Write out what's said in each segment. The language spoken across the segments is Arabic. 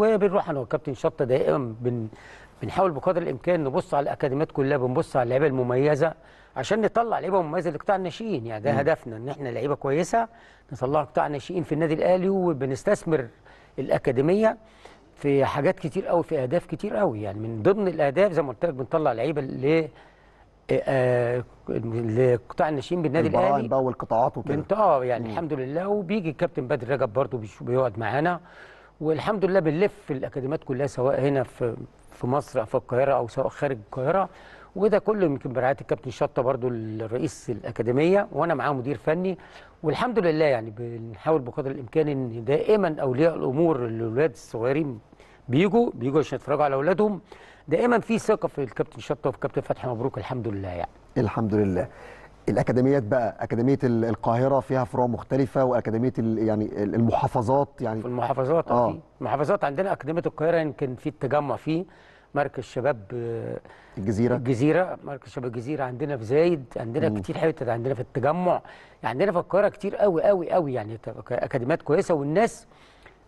وبنروح انا والكابتن شطه دائما بن بنحاول بقدر الامكان نبص على الاكاديميات كلها بنبص على اللعيبه المميزه عشان نطلع لعيبه مميزه لقطاع الناشئين يعني ده هدفنا ان احنا لعيبه كويسه نطلعها قطاع الناشئين في النادي الاهلي وبنستثمر الاكاديميه في حاجات كتير قوي في اهداف كتير قوي يعني من ضمن الاهداف زي ما قلت لك بنطلع لعيبه ل آه، آه، لقطاع الناشئين بالنادي الاهلي بقى والقطاعات وكده اه يعني م. الحمد لله وبيجي الكابتن بدر رجب برضه بيقعد معانا والحمد لله بنلف الاكاديميات كلها سواء هنا في في مصر او في القاهره او سواء خارج القاهره وده كله يمكن برعايه الكابتن شطه برضو الرئيس الاكاديميه وانا معاه مدير فني والحمد لله يعني بنحاول بقدر الامكان ان دائما اولياء الامور الاولاد الصغيرين بيجوا بيجوا عشان يتفرجوا على اولادهم دائما في ثقه في الكابتن شطه وفي الكابتن فتحي مبروك الحمد لله يعني الحمد لله الاكاديميات بقى اكاديميه القاهره فيها فروع مختلفه واكاديميه يعني المحافظات يعني في المحافظات اه في المحافظات عندنا اكاديميه القاهره يمكن في التجمع فيه مركز شباب آه، الجزيره الجزيره مركز شباب الجزيره عندنا في زايد عندنا م. كتير حتت عندنا في التجمع يعني عندنا في القاهره كتير قوي قوي قوي يعني اكاديميات كويسه والناس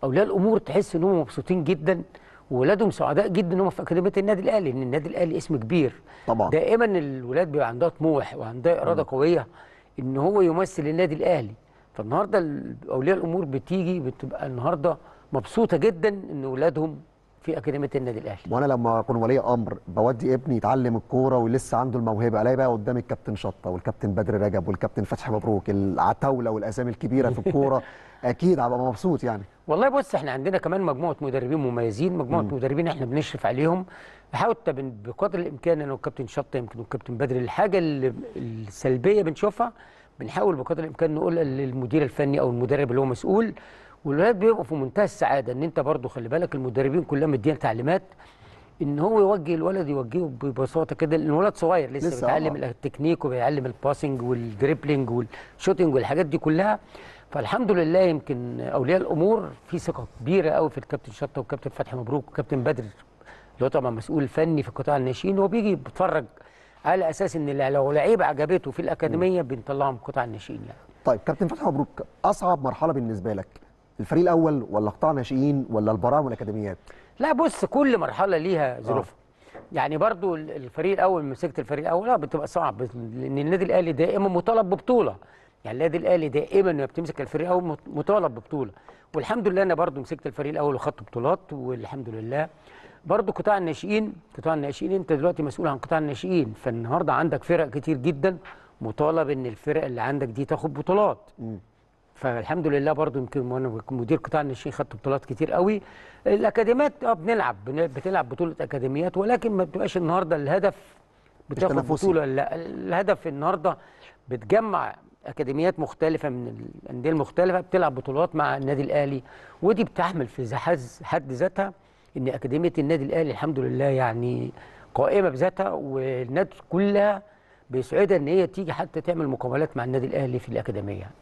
اولياء الامور تحس انهم مبسوطين جدا ولادهم سعداء جدا ان هم في اكاديميه النادي الاهلي لان النادي الاهلي اسم كبير طبعا دائما الولاد بيبقى عندها طموح وعندها اراده قويه ان هو يمثل النادي الاهلي فالنهارده اولياء الامور بتيجي بتبقى النهارده مبسوطه جدا ان ولادهم في اكاديميه النادي الاهلي وانا لما اكون ولي امر بودي ابني يتعلم الكوره ولسه عنده الموهبه الاقي بقى قدام الكابتن شطه والكابتن بدر رجب والكابتن فتحي مبروك العتاوله والاسامي الكبيره في الكوره اكيد هبقى مبسوط يعني والله بص احنا عندنا كمان مجموعه مدربين مميزين مجموعه م. مدربين احنا بنشرف عليهم حاولت بقدر الامكان انا والكابتن شطه يمكن والكابتن بدر الحاجه السلبيه بنشوفها بنحاول بقدر الامكان نقول للمدير الفني او المدرب اللي هو مسؤول والولاد بيبقوا في منتهى السعاده ان انت برضو خلي بالك المدربين كلهم مديين تعليمات ان هو يوجه الولد يوجهه ببساطه كده لان الولد صغير لسه, لسه بيتعلم آه. التكنيك وبيعلم الباسنج والدريبلينج والشوتنج والحاجات دي كلها فالحمد لله يمكن اولياء الامور في ثقه كبيره قوي في الكابتن شطه والكابتن فتحي مبروك والكابتن بدر اللي هو طبعا مسؤول فني في قطاع الناشئين هو بيجي بيتفرج على اساس ان لو لعيب عجبته في الاكاديميه بنطلعهم قطاع الناشئين يعني. طيب كابتن فتحي مبروك اصعب مرحله بالنسبه لك الفريق الاول ولا قطاع ناشئين ولا البراعم والاكاديميات لا بص كل مرحله ليها آه. ظروفها يعني برضو الفريق الاول مسكت الفريق الاول اه بتبقى صعب لان النادي الاهلي دائما مطالب ببطوله يعني النادي الاهلي دائما لما بتمسك الفريق الاول مطالب ببطوله والحمد لله انا برضو مسكت الفريق الاول وخدت بطولات والحمد لله برضو قطاع الناشئين قطاع الناشئين انت دلوقتي مسؤول عن قطاع الناشئين فالنهارده عندك فرق كتير جدا مطالب ان الفرق اللي عندك دي تاخد بطولات م. فالحمد لله برضو يمكن وانا مدير قطاع الناشئين خدت بطولات كتير قوي الاكاديميات اه بنلعب بتلعب بطوله اكاديميات ولكن ما بتبقاش النهارده الهدف بتاخد بطوله لا الهدف النهارده بتجمع اكاديميات مختلفه من الانديه المختلفه بتلعب بطولات مع النادي الاهلي ودي بتحمل في حد ذاتها ان اكاديميه النادي الاهلي الحمد لله يعني قائمه بذاتها والناس كلها بيسعدها ان هي تيجي حتى تعمل مقابلات مع النادي الاهلي في الاكاديميه